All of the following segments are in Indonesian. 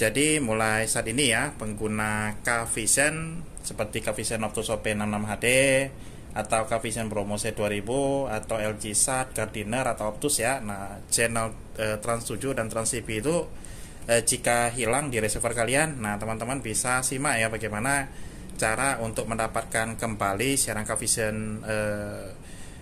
Jadi mulai saat ini ya pengguna Kvision seperti Kvision Optus 66 HD atau Kvision Promo C2000 atau LG Sat, Gardiner atau Optus ya. Nah, channel eh, Trans 7 dan Trans TV itu eh, jika hilang di receiver kalian, nah teman-teman bisa simak ya bagaimana cara untuk mendapatkan kembali siaran Kvision eh,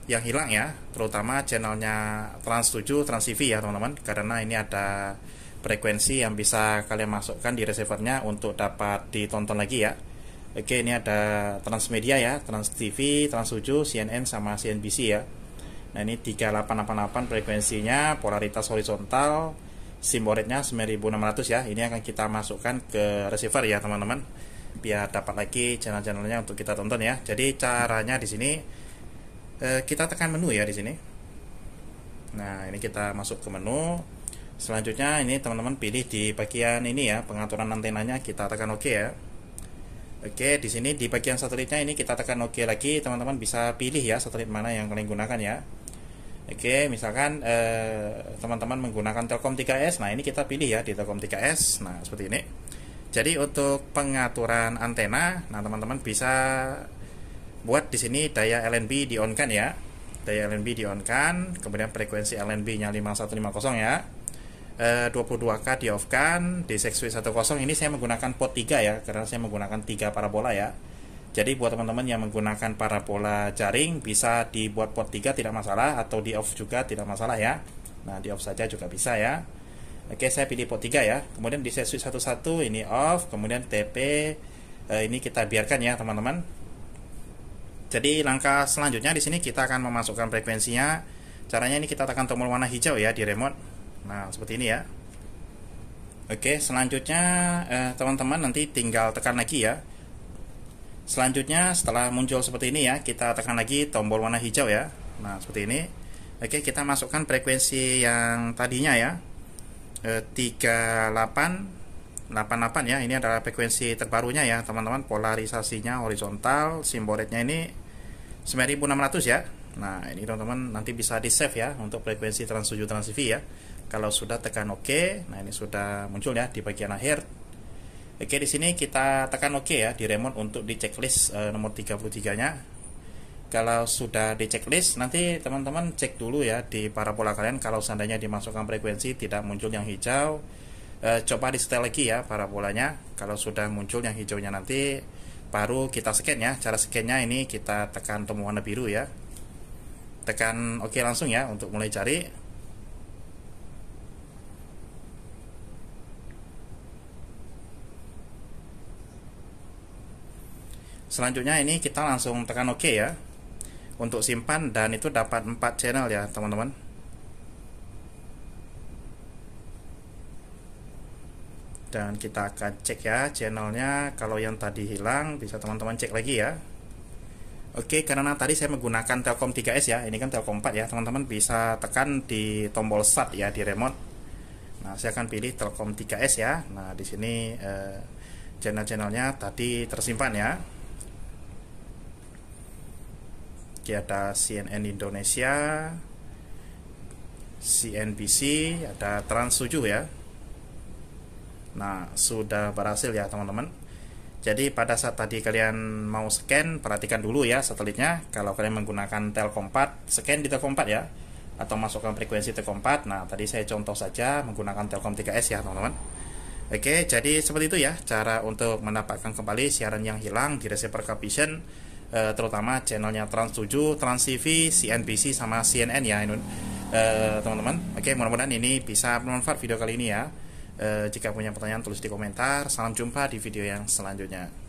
yang hilang ya, terutama channelnya Trans 7, Trans TV ya teman-teman karena ini ada frekuensi yang bisa kalian masukkan di receivernya untuk dapat ditonton lagi ya. Oke, ini ada Transmedia ya, Trans TV, Trans7, CNN sama CNBC ya. Nah, ini 3888 frekuensinya, polaritas horizontal, simbol rate-nya 9600 ya. Ini akan kita masukkan ke receiver ya, teman-teman. Biar dapat lagi channel-channelnya untuk kita tonton ya. Jadi caranya di sini eh, kita tekan menu ya di sini. Nah, ini kita masuk ke menu selanjutnya ini teman-teman pilih di bagian ini ya pengaturan antenanya kita tekan OK ya Oke di sini di bagian satelitnya ini kita tekan OK lagi teman-teman bisa pilih ya satelit mana yang kalian gunakan ya Oke misalkan eh, teman-teman eh, menggunakan Telkom 3S nah ini kita pilih ya di Telkom 3S nah seperti ini jadi untuk pengaturan antena nah teman-teman bisa buat di sini daya LNB di on kan ya daya LNB di on kan kemudian frekuensi LNB nya 5150 ya 22K eh, di off kan di 6 10 ini saya menggunakan pot 3 ya karena saya menggunakan 3 parabola ya jadi buat teman-teman yang menggunakan parabola jaring bisa dibuat pot 3 tidak masalah atau di off juga tidak masalah ya nah di off saja juga bisa ya oke saya pilih pot 3 ya kemudian di sesi 11 ini off kemudian TP eh, ini kita biarkan ya teman-teman jadi langkah selanjutnya di sini kita akan memasukkan frekuensinya caranya ini kita tekan tombol warna hijau ya di remote Nah, seperti ini ya. Oke, selanjutnya eh, teman-teman eh, nanti tinggal tekan lagi ya. Selanjutnya setelah muncul seperti ini ya, kita tekan lagi tombol warna hijau ya. Nah, seperti ini. Oke, kita masukkan frekuensi yang tadinya ya. Eh, 38 88 ya. Ini adalah frekuensi terbarunya ya, teman-teman. Polarisasinya horizontal, simbol rate-nya ini 9600 ya. Nah, ini teman-teman nanti bisa di-save ya untuk frekuensi trans 7 trans TV ya. Kalau sudah tekan OK, nah ini sudah muncul ya di bagian akhir. Oke, di sini kita tekan OK ya di remote untuk di checklist e, nomor 33-nya. Kalau sudah di checklist, nanti teman-teman cek dulu ya di parabola kalian kalau seandainya dimasukkan frekuensi tidak muncul yang hijau, e, coba di setel lagi ya parabolanya. Kalau sudah muncul yang hijaunya nanti baru kita scan ya. Cara scan-nya ini kita tekan tombol warna biru ya tekan oke langsung ya untuk mulai cari selanjutnya ini kita langsung tekan OK ya untuk simpan dan itu dapat 4 channel ya teman-teman dan kita akan cek ya channelnya kalau yang tadi hilang bisa teman-teman cek lagi ya Oke, karena tadi saya menggunakan Telkom 3S ya, ini kan Telkom 4 ya, teman-teman bisa tekan di tombol start ya di remote. Nah, saya akan pilih Telkom 3S ya. Nah, di sini eh, channel-channelnya tadi tersimpan ya. Oke, ada CNN Indonesia, CNBC, ada Trans 7 ya. Nah, sudah berhasil ya teman-teman. Jadi pada saat tadi kalian mau scan, perhatikan dulu ya satelitnya. Kalau kalian menggunakan telkom 4, scan di telkom 4 ya. Atau masukkan frekuensi telkom 4. Nah, tadi saya contoh saja menggunakan telkom 3S ya teman-teman. Oke, jadi seperti itu ya cara untuk mendapatkan kembali siaran yang hilang di receiver Capvision eh, terutama channelnya Trans7, trans TV, CNBC sama CNN ya eh, teman-teman. Eh, teman -teman. Oke, mudah-mudahan ini bisa bermanfaat video kali ini ya. Eh, jika punya pertanyaan tulis di komentar. Salam jumpa di video yang selanjutnya.